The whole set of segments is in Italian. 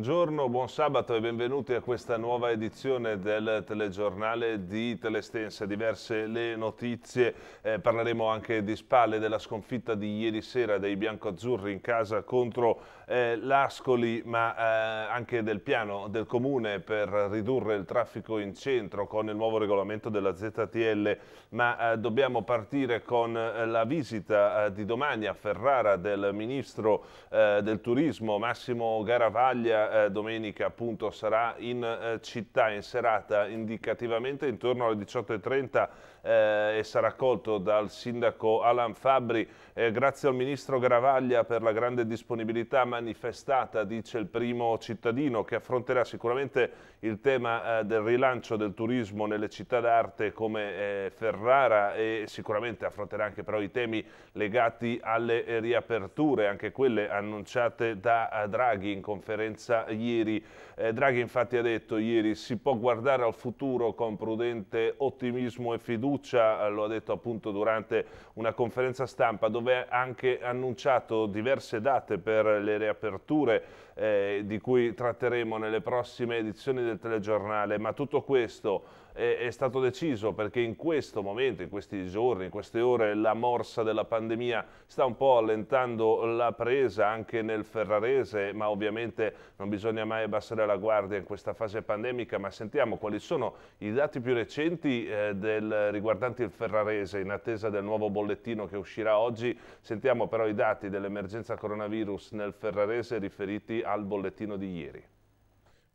Buongiorno, buon sabato e benvenuti a questa nuova edizione del telegiornale di Telestense. Diverse le notizie, eh, parleremo anche di spalle della sconfitta di ieri sera dei biancoazzurri in casa contro eh, l'Ascoli, ma eh, anche del piano del comune per ridurre il traffico in centro con il nuovo regolamento della ZTL, ma eh, dobbiamo partire con eh, la visita eh, di domani a Ferrara del Ministro del Turismo Massimo Garavaglia eh, domenica appunto sarà in eh, città in serata indicativamente intorno alle 18.30 eh, e sarà accolto dal sindaco Alan Fabri. Eh, grazie al ministro Gravaglia per la grande disponibilità manifestata, dice il primo cittadino, che affronterà sicuramente il tema eh, del rilancio del turismo nelle città d'arte come eh, Ferrara e sicuramente affronterà anche però i temi legati alle riaperture, anche quelle annunciate da Draghi in conferenza ieri. Eh, Draghi infatti ha detto ieri si può guardare al futuro con prudente ottimismo e fiducia, eh, lo ha detto appunto durante una conferenza stampa dove ha anche annunciato diverse date per le riaperture eh, di cui tratteremo nelle prossime edizioni del telegiornale, ma tutto questo è, stato deciso perché in questo momento, in questi giorni, in queste ore, la morsa della pandemia sta un po' allentando la presa anche nel ferrarese, ma ovviamente non bisogna mai abbassare la guardia in questa fase pandemica, ma sentiamo quali sono i dati più recenti eh, del, riguardanti il ferrarese in attesa del nuovo bollettino che uscirà oggi. Sentiamo però i dati dell'emergenza coronavirus nel ferrarese riferiti al bollettino di ieri.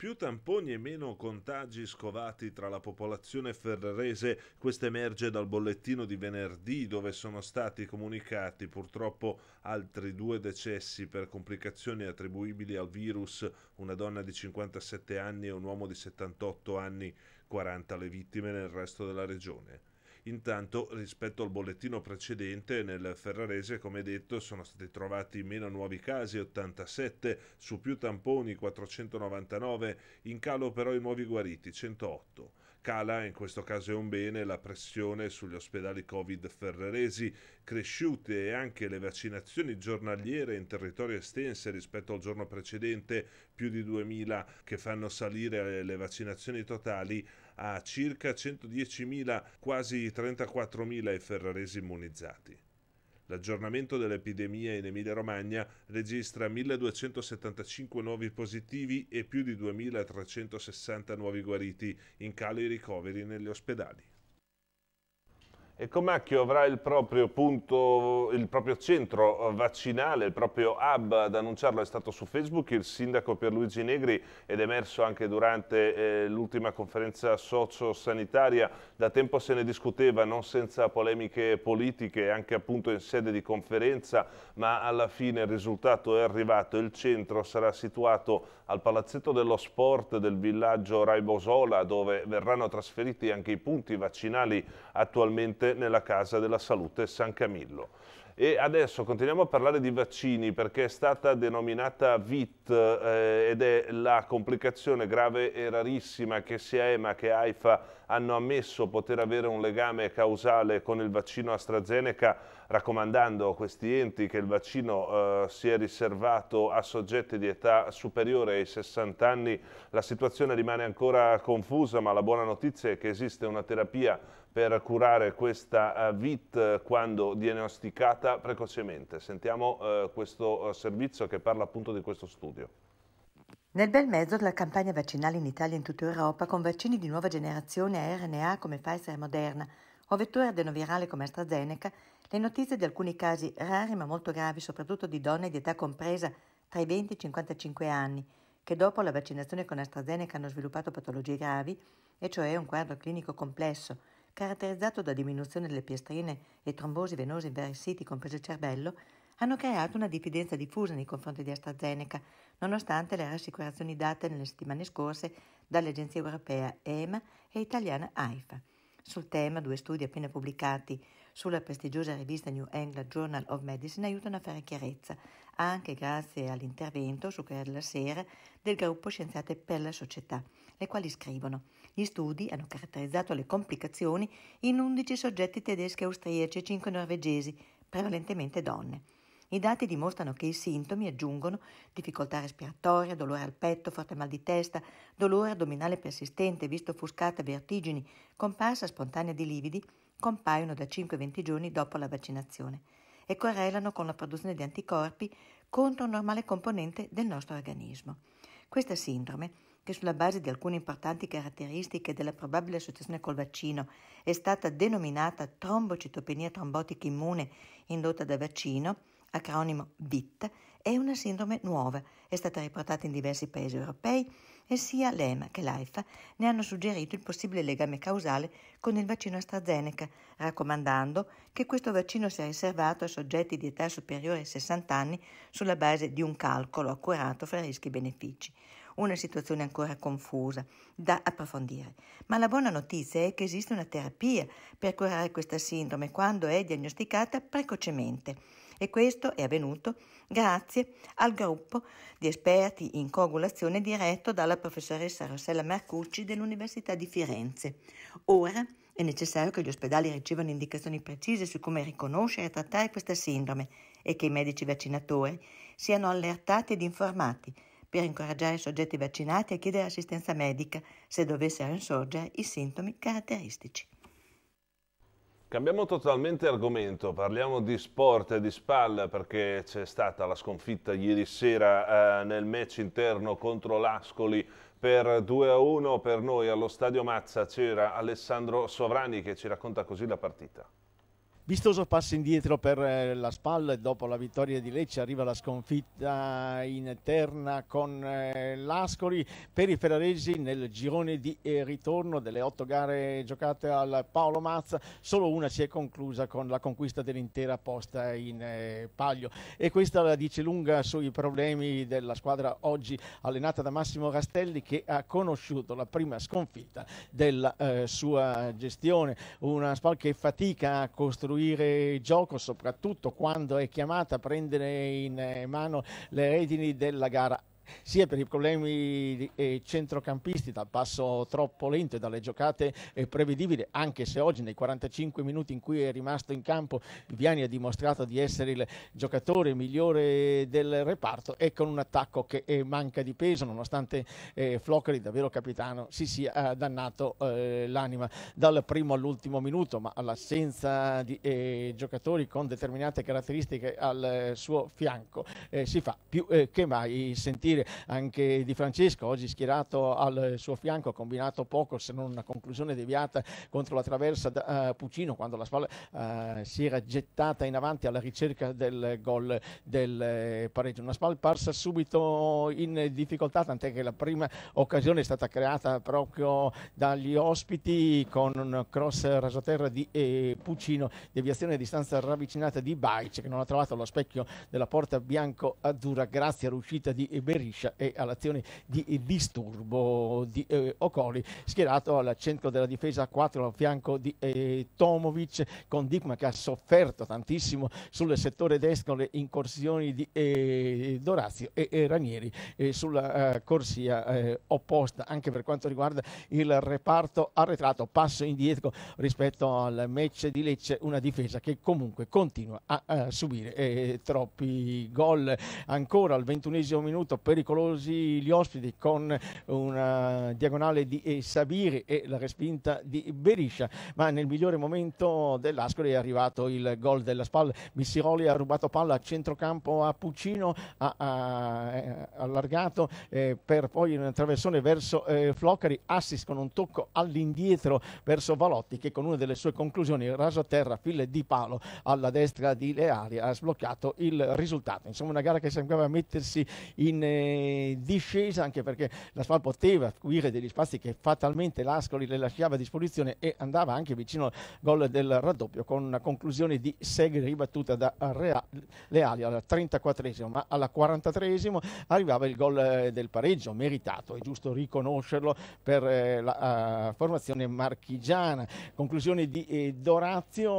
Più tamponi e meno contagi scovati tra la popolazione ferrarese, questo emerge dal bollettino di venerdì dove sono stati comunicati purtroppo altri due decessi per complicazioni attribuibili al virus, una donna di 57 anni e un uomo di 78 anni, 40 le vittime nel resto della regione. Intanto rispetto al bollettino precedente nel Ferrarese come detto sono stati trovati meno nuovi casi 87, su più tamponi 499, in calo però i nuovi guariti 108. Cala, in questo caso è un bene, la pressione sugli ospedali Covid ferraresi cresciute e anche le vaccinazioni giornaliere in territorio estense rispetto al giorno precedente, più di 2000 che fanno salire le vaccinazioni totali a circa 110.000, quasi 34.000 i ferraresi immunizzati. L'aggiornamento dell'epidemia in Emilia-Romagna registra 1275 nuovi positivi e più di 2360 nuovi guariti, in calo i ricoveri negli ospedali. E Comacchio avrà il proprio, punto, il proprio centro vaccinale, il proprio hub ad annunciarlo è stato su Facebook il sindaco Pierluigi Negri ed è emerso anche durante eh, l'ultima conferenza socio-sanitaria. Da tempo se ne discuteva, non senza polemiche politiche, anche appunto in sede di conferenza, ma alla fine il risultato è arrivato. Il centro sarà situato al Palazzetto dello Sport del villaggio Raibosola dove verranno trasferiti anche i punti vaccinali attualmente notte nella casa della salute San Camillo. E adesso continuiamo a parlare di vaccini perché è stata denominata VIT eh, ed è la complicazione grave e rarissima che sia EMA che AIFA hanno ammesso poter avere un legame causale con il vaccino AstraZeneca raccomandando a questi enti che il vaccino eh, sia riservato a soggetti di età superiore ai 60 anni. La situazione rimane ancora confusa ma la buona notizia è che esiste una terapia per curare questa eh, VIT quando diagnosticata precocemente. Sentiamo eh, questo eh, servizio che parla appunto di questo studio. Nel bel mezzo della campagna vaccinale in Italia e in tutta Europa con vaccini di nuova generazione a RNA come Pfizer e Moderna o vettore adenovirale come AstraZeneca, le notizie di alcuni casi rari ma molto gravi, soprattutto di donne di età compresa tra i 20 e i 55 anni, che dopo la vaccinazione con AstraZeneca hanno sviluppato patologie gravi, e cioè un quadro clinico complesso, caratterizzato da diminuzione delle piastrine e trombosi venose in vari siti, compreso il cervello, hanno creato una diffidenza diffusa nei confronti di AstraZeneca, nonostante le rassicurazioni date nelle settimane scorse dalle agenzie europee EMA e italiana AIFA. Sul tema, due studi appena pubblicati sulla prestigiosa rivista New England Journal of Medicine aiutano a fare chiarezza anche grazie all'intervento su Kerler Sera del gruppo Scienziate per la Società, le quali scrivono gli studi hanno caratterizzato le complicazioni in 11 soggetti tedeschi e austriaci e 5 norvegesi, prevalentemente donne. I dati dimostrano che i sintomi aggiungono difficoltà respiratoria, dolore al petto, forte mal di testa, dolore addominale persistente, visto offuscata, vertigini, comparsa spontanea di lividi, compaiono da 5-20 giorni dopo la vaccinazione e correlano con la produzione di anticorpi contro un normale componente del nostro organismo. Questa sindrome, che sulla base di alcune importanti caratteristiche della probabile associazione col vaccino è stata denominata trombocitopenia trombotica immune indotta da vaccino, acronimo VIT, è una sindrome nuova, è stata riportata in diversi paesi europei e sia l'EMA che l'AIFA ne hanno suggerito il possibile legame causale con il vaccino AstraZeneca, raccomandando che questo vaccino sia riservato a soggetti di età superiore ai 60 anni sulla base di un calcolo accurato fra rischi e benefici. Una situazione ancora confusa, da approfondire. Ma la buona notizia è che esiste una terapia per curare questa sindrome quando è diagnosticata precocemente e questo è avvenuto grazie al gruppo di esperti in coagulazione diretto dalla professoressa Rossella Marcucci dell'Università di Firenze. Ora è necessario che gli ospedali ricevano indicazioni precise su come riconoscere e trattare questa sindrome e che i medici vaccinatori siano allertati ed informati per incoraggiare i soggetti vaccinati a chiedere assistenza medica se dovessero insorgere i sintomi caratteristici. Cambiamo totalmente argomento, parliamo di sport e di spalle perché c'è stata la sconfitta ieri sera eh, nel match interno contro l'Ascoli per 2 a 1 per noi allo stadio Mazza c'era Alessandro Sovrani che ci racconta così la partita. Vistoso passo indietro per eh, la spalla e dopo la vittoria di Lecce arriva la sconfitta in terna con eh, l'Ascoli per i ferraresi nel girone di eh, ritorno delle otto gare giocate al Paolo Mazza solo una si è conclusa con la conquista dell'intera posta in palio e questa la dice lunga sui problemi della squadra oggi allenata da Massimo Rastelli che ha conosciuto la prima sconfitta della sua gestione una spalla che fatica a costruire costruire gioco, soprattutto quando è chiamata a prendere in eh, mano le redini della gara sia per i problemi eh, centrocampisti dal passo troppo lento e dalle giocate eh, prevedibili, anche se oggi nei 45 minuti in cui è rimasto in campo Viviani ha dimostrato di essere il giocatore migliore del reparto e con un attacco che eh, manca di peso nonostante eh, davvero capitano, si sia dannato l'anima dal primo all'ultimo minuto, ma all'assenza di giocatori con determinate caratteristiche al suo fianco si fa più che mai sentire dire anche di Francesco, oggi schierato al suo fianco, ha combinato poco se non una conclusione deviata contro la traversa da, uh, Puccino quando la spalla uh, si era gettata in avanti alla ricerca del gol del eh, pareggio. Una spalla parsa subito in difficoltà, tant'è che la prima occasione è stata creata proprio dagli ospiti con un cross rasoterra di eh, Puccino, deviazione a distanza ravvicinata di Baic che non ha trovato lo specchio della porta bianco-azzurra grazie all'uscita di Berri striscia e all'azione di disturbo di eh, Ocoli, schierato al centro della difesa a 4 a fianco di eh, Tomovic con Dickman che ha sofferto tantissimo sul settore destro le incursioni di eh, Dorazio e, e eh, Ranieri eh, sulla eh, corsia opposta anche per quanto riguarda il reparto arretrato, passo indietro rispetto al match di Lecce, una difesa che comunque continua a, a subire troppi gol ancora al ventunesimo minuto per pericolosi gli ospiti con una diagonale di Sabiri e la respinta di Beriscia, ma nel migliore momento dell'Ascoli è arrivato il gol della Spal. Missiroli ha rubato palla a centrocampo a Puccino, ha, ha eh, allargato eh, per poi un traversone verso eh, Floccari, assist con un tocco all'indietro verso Valotti che con una delle sue conclusioni raso a terra, file di palo alla destra di Leali ha sbloccato il risultato. Insomma una gara che sembrava mettersi in eh, discesa anche perché la Spal poteva fruire degli spazi che fatalmente l'Ascoli le lasciava a disposizione e andava anche vicino al gol del raddoppio con una conclusione di Segre ribattuta da Real, Leali al 34esimo ma alla 43esimo arrivava il gol eh, del pareggio meritato, è giusto riconoscerlo per eh, la uh, formazione marchigiana. Conclusione di eh, Dorazio,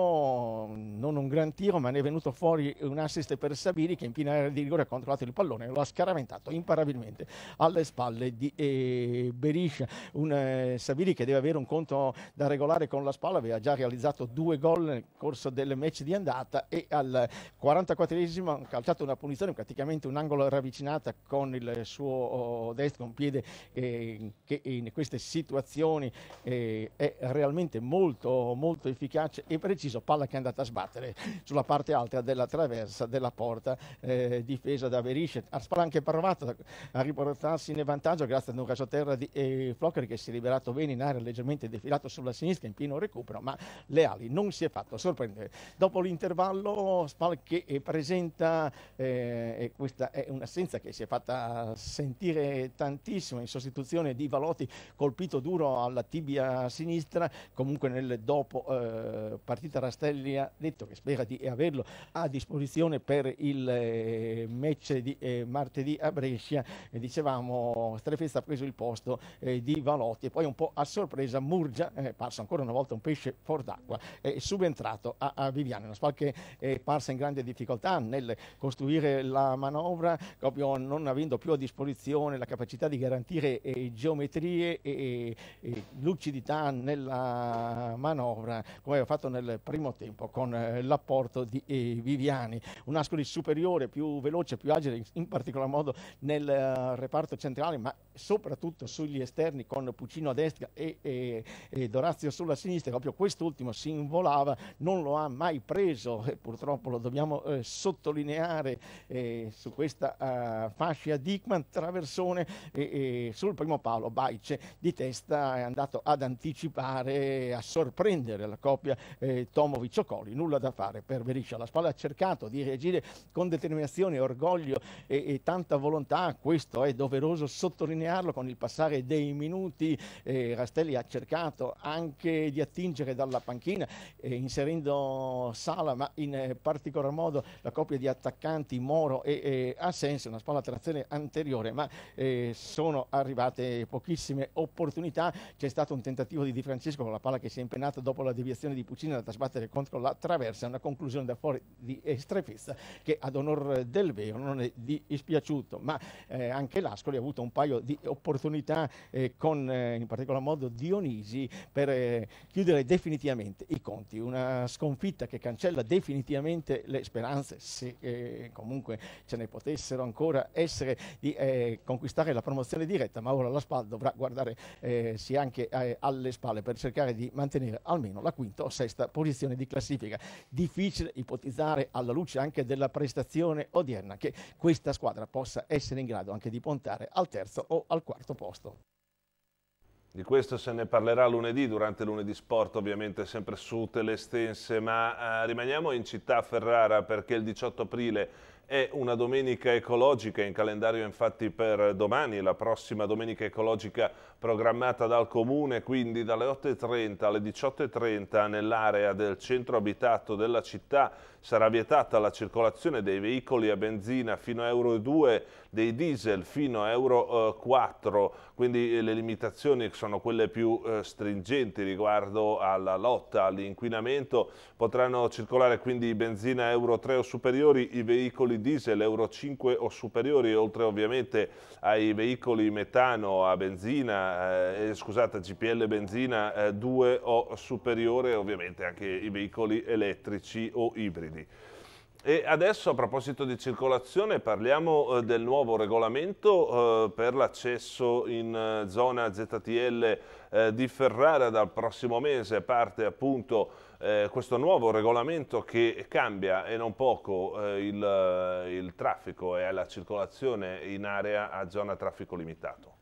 non un gran tiro ma ne è venuto fuori un assist per Sabini che in finale di rigore ha controllato il pallone e lo ha scaraventato imparabilmente alle spalle di eh, Beriscia. Un eh, Saviri che deve avere un conto da regolare con la spalla, aveva già realizzato due gol nel corso del match di andata e al 44esimo ha calciato una punizione, praticamente un angolo ravvicinata con il suo oh, destro, un piede eh, che in queste situazioni eh, è realmente molto, molto efficace e preciso, palla che è andata a sbattere sulla parte alta della traversa della porta eh, difesa da Beriscia. Ha anche provato provato a riportarsi in vantaggio grazie ad un terra di eh, Flocker che si è liberato bene in aria, leggermente defilato sulla sinistra in pieno recupero, ma Leali non si è fatto sorprendere. Dopo l'intervallo Spal che eh, presenta, eh, questa è un'assenza che si è fatta sentire tantissimo in sostituzione di Valotti colpito duro alla tibia sinistra, comunque nel dopo eh, partita Rastelli ha detto che spera di averlo a disposizione per il eh, match di eh, martedì a Brescia Brescia, e dicevamo Strefezza ha preso il posto eh, di Valotti e poi un po' a sorpresa Murgia, eh, parso ancora una volta un pesce fuor d'acqua, è subentrato a, a Viviani, una Spal che è parsa in grande difficoltà nel costruire la manovra, proprio non avendo più a disposizione la capacità di garantire eh, geometrie e, e, lucidità nella manovra, come aveva fatto nel primo tempo con eh, l'apporto di eh, Viviani. Un Ascoli superiore, più veloce, più agile, in particolar modo nel eh, reparto centrale, ma soprattutto sugli esterni con Puccino a destra e, e, e Dorazio sulla sinistra, proprio quest'ultimo si involava, non lo ha mai preso e purtroppo lo dobbiamo eh, sottolineare eh, su questa eh, fascia Dickman traversone sul primo palo Baice di testa è andato ad anticipare, a sorprendere la coppia eh, Tomovic Ocoli, nulla da fare per Beriscia, la spalla ha cercato di reagire con determinazione, orgoglio e, e tanta volontà volontà, ah, questo è doveroso sottolinearlo con il passare dei minuti, eh, Rastelli ha cercato anche di attingere dalla panchina eh, inserendo Sala ma in particolar modo la coppia di attaccanti Moro e, e Assenso, una spalla trazione anteriore ma eh, sono arrivate pochissime opportunità, c'è stato un tentativo di Di Francesco con la palla che si è impennata dopo la deviazione di Puccini andata a sbattere contro la traversa, una conclusione da fuori di strefezza che ad onor del vero non è dispiaciuto ma eh, anche l'Ascoli ha avuto un paio di opportunità eh, con eh, in particolar modo Dionisi per eh, chiudere definitivamente i conti. Una sconfitta che cancella definitivamente le speranze, se eh, comunque ce ne potessero ancora essere, di eh, conquistare la promozione diretta, ma ora la SPAL dovrà guardarsi anche alle spalle per cercare di mantenere almeno la quinta o sesta posizione di classifica. Difficile ipotizzare alla luce anche della prestazione odierna che questa squadra possa essere essere in grado anche di puntare al terzo o al quarto posto. Di questo se ne parlerà lunedì, durante lunedì sport ovviamente sempre su estense, ma eh, rimaniamo in città Ferrara perché il 18 aprile è una domenica ecologica in calendario infatti per domani, la prossima domenica ecologica programmata dal Comune, quindi dalle 8.30 alle 18.30 nell'area del centro abitato della città sarà vietata la circolazione dei veicoli a benzina fino a Euro 2, dei diesel fino a Euro 4, eh, quindi eh, le limitazioni sono quelle più eh, stringenti riguardo alla lotta all'inquinamento, potranno circolare quindi benzina Euro 3 o superiori, i veicoli diesel Euro 5 o superiori, oltre ovviamente ai veicoli metano a benzina, eh, scusate GPL benzina eh, 2 o superiore, ovviamente anche i veicoli elettrici o ibridi piedi. E adesso a proposito di circolazione parliamo eh, del nuovo regolamento eh, per l'accesso in eh, zona ZTL eh, di Ferrara dal prossimo mese parte appunto eh, questo nuovo regolamento che cambia e non poco eh, il, il traffico e la circolazione in area a zona traffico limitato.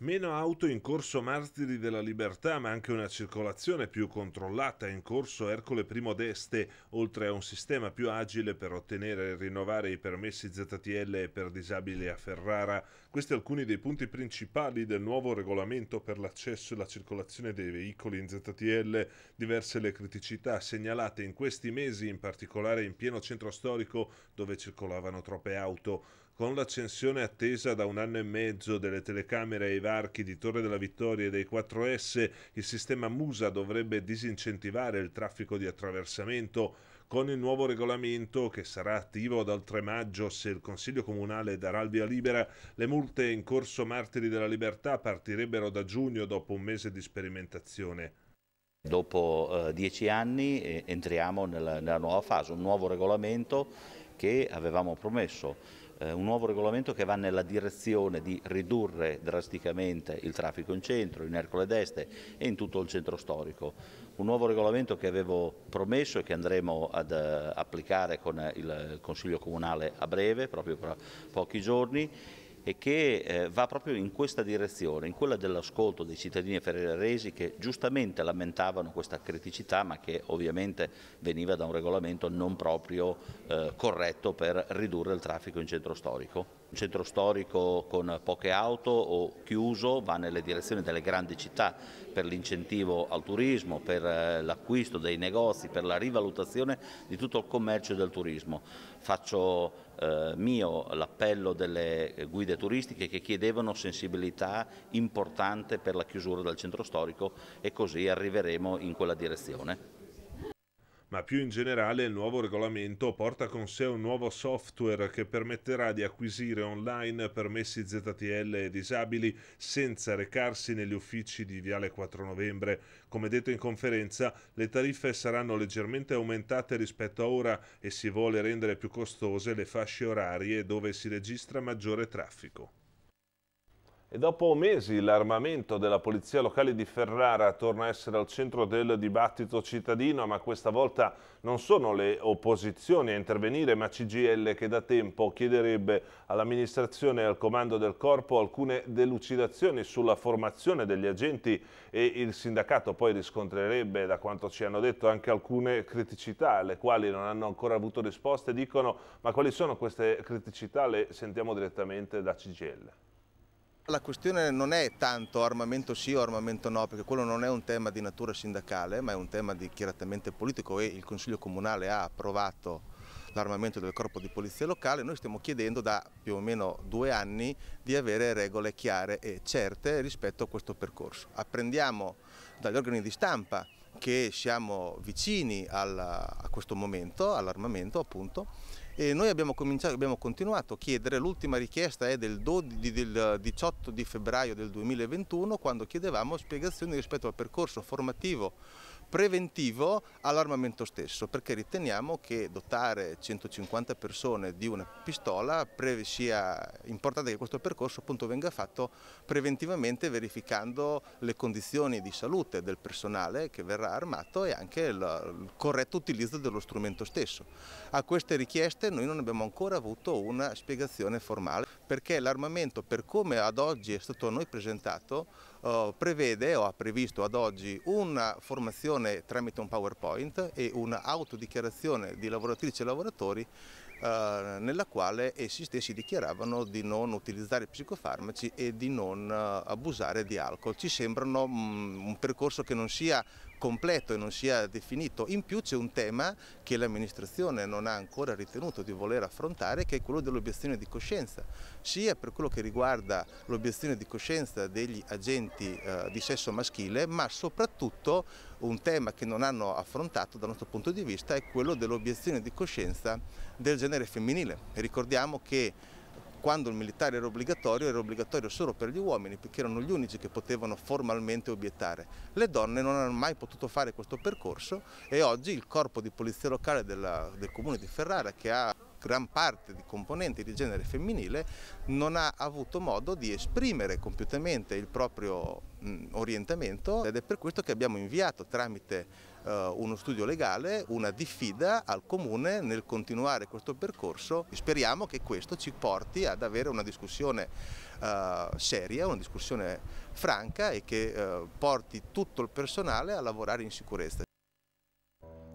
Meno auto in corso Martiri della Libertà, ma anche una circolazione più controllata in corso Ercole I d'Este, oltre a un sistema più agile per ottenere e rinnovare i permessi ZTL per disabili a Ferrara. Questi alcuni dei punti principali del nuovo regolamento per l'accesso e la circolazione dei veicoli in ZTL. Diverse le criticità segnalate in questi mesi, in particolare in pieno centro storico dove circolavano troppe auto con l'accensione attesa da un anno e mezzo delle telecamere ai varchi di Torre della Vittoria e dei 4S, il sistema Musa dovrebbe disincentivare il traffico di attraversamento. Con il nuovo regolamento, che sarà attivo dal 3 maggio se il Consiglio Comunale darà il via libera, le multe in corso Martiri della Libertà partirebbero da giugno dopo un mese di sperimentazione. Dopo eh, dieci anni eh, entriamo nella, nella nuova fase, un nuovo regolamento che avevamo promesso eh, un nuovo regolamento che va nella direzione di ridurre drasticamente il traffico in centro, in Ercole d'Este e in tutto il centro storico. Un nuovo regolamento che avevo promesso e che andremo ad eh, applicare con il Consiglio Comunale a breve, proprio tra pochi giorni e che eh, va proprio in questa direzione, in quella dell'ascolto dei cittadini ferraresi che giustamente lamentavano questa criticità ma che ovviamente veniva da un regolamento non proprio eh, corretto per ridurre il traffico in centro storico. Un centro storico con poche auto o chiuso va nelle direzioni delle grandi città per l'incentivo al turismo, per eh, l'acquisto dei negozi, per la rivalutazione di tutto il commercio e del turismo. Faccio eh, mio l'appello delle eh, guide turistiche che chiedevano sensibilità importante per la chiusura del centro storico e così arriveremo in quella direzione ma più in generale il nuovo regolamento porta con sé un nuovo software che permetterà di acquisire online permessi ZTL e disabili senza recarsi negli uffici di Viale 4 Novembre. Come detto in conferenza, le tariffe saranno leggermente aumentate rispetto a ora e si vuole rendere più costose le fasce orarie dove si registra maggiore traffico. E dopo mesi l'armamento della Polizia Locale di Ferrara torna a essere al centro del dibattito cittadino, ma questa volta non sono le opposizioni a intervenire, ma CGL che da tempo chiederebbe all'amministrazione e al comando del corpo alcune delucidazioni sulla formazione degli agenti e il sindacato poi riscontrerebbe, da quanto ci hanno detto, anche alcune criticità, alle quali non hanno ancora avuto risposte. Dicono, ma quali sono queste criticità? Le sentiamo direttamente da CGL. La questione non è tanto armamento sì o armamento no, perché quello non è un tema di natura sindacale, ma è un tema di chiaramente politico e il Consiglio Comunale ha approvato l'armamento del corpo di polizia locale, noi stiamo chiedendo da più o meno due anni di avere regole chiare e certe rispetto a questo percorso. Apprendiamo dagli organi di stampa che siamo vicini alla, a questo momento, all'armamento appunto, e noi abbiamo, abbiamo continuato a chiedere, l'ultima richiesta è del, 12, del 18 di febbraio del 2021 quando chiedevamo spiegazioni rispetto al percorso formativo preventivo all'armamento stesso perché riteniamo che dotare 150 persone di una pistola sia importante che questo percorso appunto venga fatto preventivamente verificando le condizioni di salute del personale che verrà armato e anche il corretto utilizzo dello strumento stesso. A queste richieste noi non abbiamo ancora avuto una spiegazione formale perché l'armamento per come ad oggi è stato a noi presentato eh, prevede o ha previsto ad oggi una formazione tramite un PowerPoint e un'autodichiarazione di lavoratrici e lavoratori eh, nella quale essi stessi dichiaravano di non utilizzare psicofarmaci e di non eh, abusare di alcol. Ci sembrano mm, un percorso che non sia completo e non sia definito. In più c'è un tema che l'amministrazione non ha ancora ritenuto di voler affrontare che è quello dell'obiezione di coscienza, sia per quello che riguarda l'obiezione di coscienza degli agenti eh, di sesso maschile, ma soprattutto un tema che non hanno affrontato dal nostro punto di vista è quello dell'obiezione di coscienza del genere femminile. E ricordiamo che quando il militare era obbligatorio, era obbligatorio solo per gli uomini, perché erano gli unici che potevano formalmente obiettare. Le donne non hanno mai potuto fare questo percorso e oggi il corpo di polizia locale della, del comune di Ferrara, che ha gran parte di componenti di genere femminile, non ha avuto modo di esprimere compiutamente il proprio mm, orientamento ed è per questo che abbiamo inviato tramite eh, uno studio legale, una diffida al Comune nel continuare questo percorso. Speriamo che questo ci porti ad avere una discussione eh, seria, una discussione franca e che eh, porti tutto il personale a lavorare in sicurezza.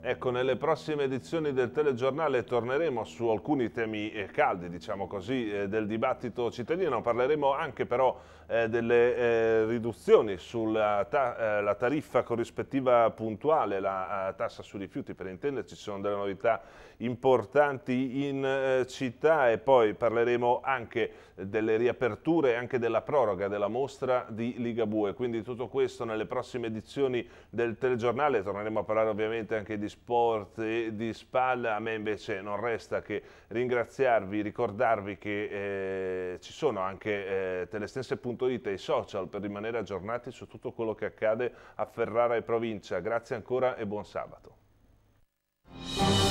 Ecco, nelle prossime edizioni del telegiornale torneremo su alcuni temi caldi, diciamo così, del dibattito cittadino. Parleremo anche però eh, delle eh, riduzioni sulla ta eh, tariffa corrispettiva puntuale, la eh, tassa sui rifiuti per intenderci, ci sono delle novità importanti in eh, città e poi parleremo anche delle riaperture e anche della proroga della mostra di Ligabue, quindi tutto questo nelle prossime edizioni del telegiornale, torneremo a parlare ovviamente anche di sport e di spalla, a me invece non resta che ringraziarvi, ricordarvi che eh, ci sono anche eh, telestense.com Ferrara.it e i social per rimanere aggiornati su tutto quello che accade a Ferrara e provincia. Grazie ancora e buon sabato.